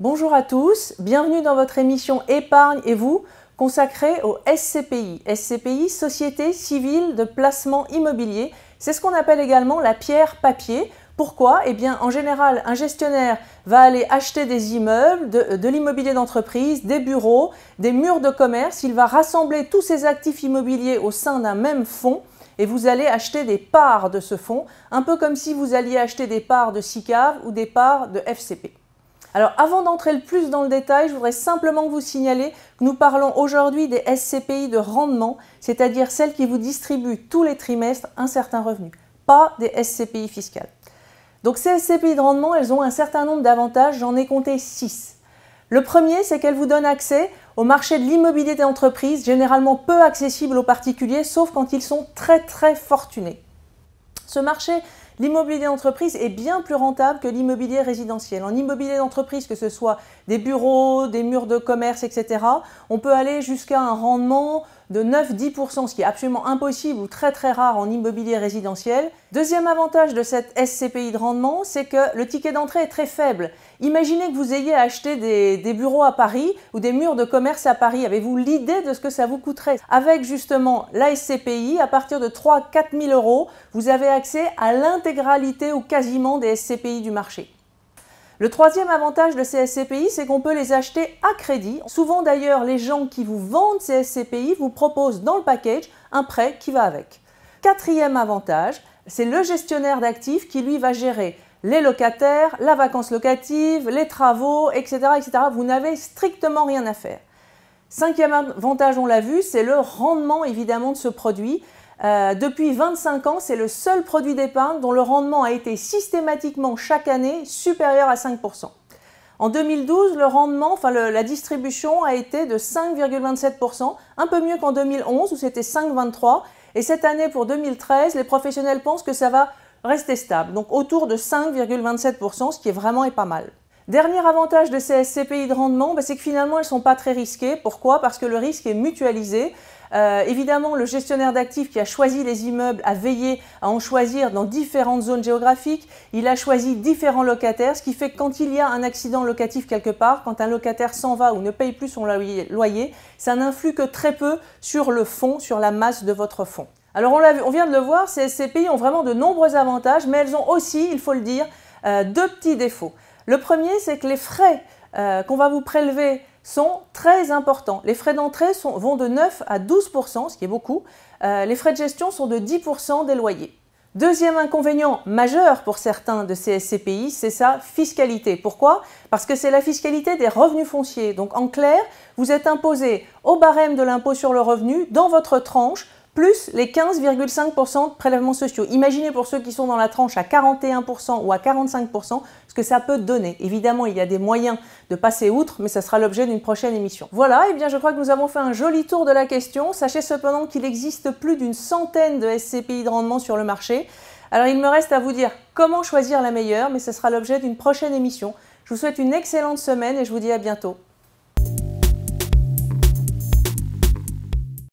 Bonjour à tous, bienvenue dans votre émission Épargne et vous consacrée au SCPI. SCPI, Société civile de placement immobilier, c'est ce qu'on appelle également la pierre papier. Pourquoi Eh bien, en général, un gestionnaire va aller acheter des immeubles, de, l'immobilier d'entreprise, des bureaux, des murs de commerce. Il va rassembler tous ses actifs immobiliers au sein d'un même fonds et vous allez acheter des parts de ce fonds, un peu comme si vous alliez acheter des parts de SICAV ou des parts de FCP. Alors avant d'entrer le plus dans le détail, je voudrais simplement vous signaler que nous parlons aujourd'hui des SCPI de rendement, c'est-à-dire celles qui vous distribuent tous les trimestres un certain revenu, pas des SCPI fiscales. Donc ces SCPI de rendement, elles ont un certain nombre d'avantages, j'en ai compté 6. Le premier, c'est qu'elles vous donnent accès au marché de l'immobilier des entreprises, généralement peu accessible aux particuliers, sauf quand ils sont très très fortunés. Ce marché L'immobilier d'entreprise est bien plus rentable que l'immobilier résidentiel. En immobilier d'entreprise, que ce soit des bureaux, des murs de commerce, etc., on peut aller jusqu'à un rendement de 9-10%, ce qui est absolument impossible ou très très rare en immobilier résidentiel. Deuxième avantage de cette SCPI de rendement, c'est que le ticket d'entrée est très faible. Imaginez que vous ayez acheté des, bureaux à Paris ou des murs de commerce à Paris. Avez-vous l'idée de ce que ça vous coûterait Avec justement la SCPI, à partir de 3-4 000 euros, vous avez accès à l'intégralité ou quasiment des SCPI du marché. Le troisième avantage de ces SCPI, c'est qu'on peut les acheter à crédit. Souvent d'ailleurs, les gens qui vous vendent ces SCPI vous proposent dans le package un prêt qui va avec. Quatrième avantage, c'est le gestionnaire d'actifs qui lui va gérer les locataires, la vacance locative, les travaux, etc. etc. Vous n'avez strictement rien à faire. Cinquième avantage, on l'a vu, c'est le rendement évidemment de ce produit. Euh, depuis 25 ans, c'est le seul produit d'épargne dont le rendement a été systématiquement chaque année supérieur à 5%. En 2012, le rendement, enfin la distribution a été de 5,27%, un peu mieux qu'en 2011 où c'était 5,23%. Et cette année pour 2013, les professionnels pensent que ça va rester stable, donc autour de 5,27%, ce qui est vraiment pas mal. Dernier avantage de ces SCPI de rendement, ben, c'est que finalement elles ne sont pas très risquées. Pourquoi Parce que le risque est mutualisé. Euh, évidemment, le gestionnaire d'actifs qui a choisi les immeubles a veillé à en choisir dans différentes zones géographiques. Il a choisi différents locataires, ce qui fait que quand il y a un accident locatif quelque part, quand un locataire s'en va ou ne paye plus son loyer, ça n'influe que très peu sur le fond, sur la masse de votre fonds. Alors on, vient de le voir, ces, pays ont vraiment de nombreux avantages, mais elles ont aussi, il faut le dire, euh, deux petits défauts. Le premier, c'est que les frais euh, qu'on va vous prélever sont très importants. Les frais d'entrée vont de 9 à 12 ce qui est beaucoup. Euh, les frais de gestion sont de 10 des loyers. Deuxième inconvénient majeur pour certains de ces SCPI, c'est sa fiscalité. Pourquoi Parce que c'est la fiscalité des revenus fonciers. Donc en clair, vous êtes imposé au barème de l'impôt sur le revenu dans votre tranche plus les 15,5% de prélèvements sociaux. Imaginez pour ceux qui sont dans la tranche à 41% ou à 45% ce que ça peut donner. Évidemment, il y a des moyens de passer outre, mais ça sera l'objet d'une prochaine émission. Voilà, et eh bien je crois que nous avons fait un joli tour de la question. Sachez cependant qu'il existe plus d'une centaine de SCPI de rendement sur le marché. Alors il me reste à vous dire comment choisir la meilleure, mais ce sera l'objet d'une prochaine émission. Je vous souhaite une excellente semaine et je vous dis à bientôt.